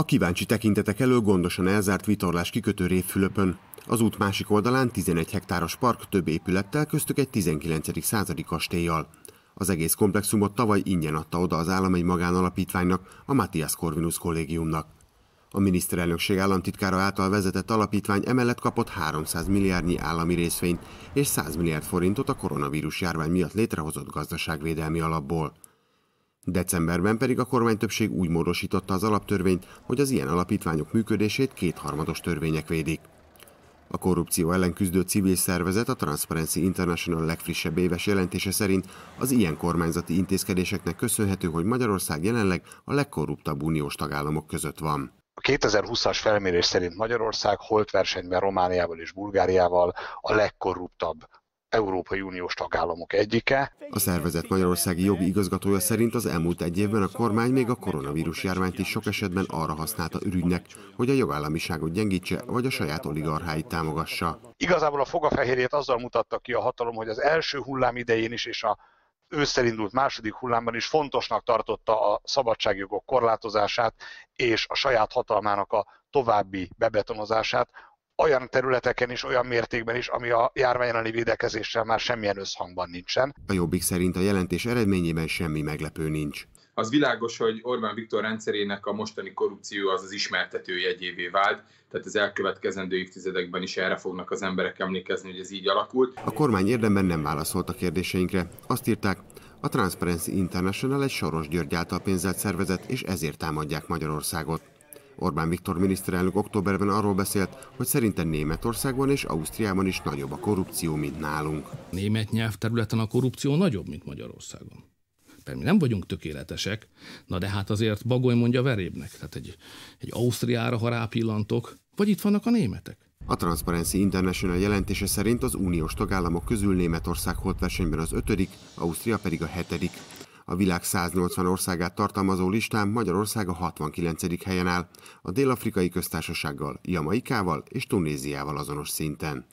A kíváncsi tekintetek elől gondosan elzárt vitorlás kikötő Révfülöpön. Az út másik oldalán 11 hektáros park több épülettel, köztük egy 19. századi kastélyjal. Az egész komplexumot tavaly ingyen adta oda az állam egy magánalapítványnak, a Matthias Corvinus kollégiumnak. A miniszterelnökség államtitkára által vezetett alapítvány emellett kapott 300 milliárdnyi állami részvényt és 100 milliárd forintot a koronavírus járvány miatt létrehozott gazdaságvédelmi alapból. Decemberben pedig a kormánytöbbség úgy módosította az alaptörvényt, hogy az ilyen alapítványok működését kétharmados törvények védik. A korrupció ellen küzdő civil szervezet a Transparency International legfrissebb éves jelentése szerint az ilyen kormányzati intézkedéseknek köszönhető, hogy Magyarország jelenleg a legkorruptabb uniós tagállamok között van. A 2020-as felmérés szerint Magyarország holt versenyben Romániával és Bulgáriával a legkorruptabb Európai Uniós tagállamok egyike. A szervezet magyarországi jogi igazgatója szerint az elmúlt egy évben a kormány még a koronavírus járványt is sok esetben arra használta ürügynek, hogy a jogállamiságot gyengítse, vagy a saját oligarcháit támogassa. Igazából a fogafehérjét azzal mutatta ki a hatalom, hogy az első hullám idején is és a ősszel indult második hullámban is fontosnak tartotta a szabadságjogok korlátozását és a saját hatalmának a további bebetonozását, olyan területeken is, olyan mértékben is, ami a járvány elleni védekezéssel már semmilyen összhangban nincsen. A Jobbik szerint a jelentés eredményében semmi meglepő nincs. Az világos, hogy Orbán Viktor rendszerének a mostani korrupció az az ismertető jegyévé vált, tehát az elkövetkezendő évtizedekben is erre fognak az emberek emlékezni, hogy ez így alakult. A kormány érdemben nem válaszolt a kérdéseinkre. Azt írták, a Transparency International egy Soros György által pénzelt szervezet, és ezért támadják Magyarországot. Orbán Viktor miniszterelnök októberben arról beszélt, hogy szerinte Németországban és Ausztriában is nagyobb a korrupció, mint nálunk. Német nyelvterületen a korrupció nagyobb, mint Magyarországon. Persze nem vagyunk tökéletesek, na de hát azért Bagoly mondja verébnek. Tehát egy, egy Ausztriára, ha rápillantok, vagy itt vannak a németek. A Transparency International jelentése szerint az uniós tagállamok közül Németország holt versenyben az ötödik, Ausztria pedig a hetedik. A világ 180 országát tartalmazó listán Magyarország a 69. helyen áll, a dél-afrikai köztársasággal, Jamaikával és Tunéziával azonos szinten.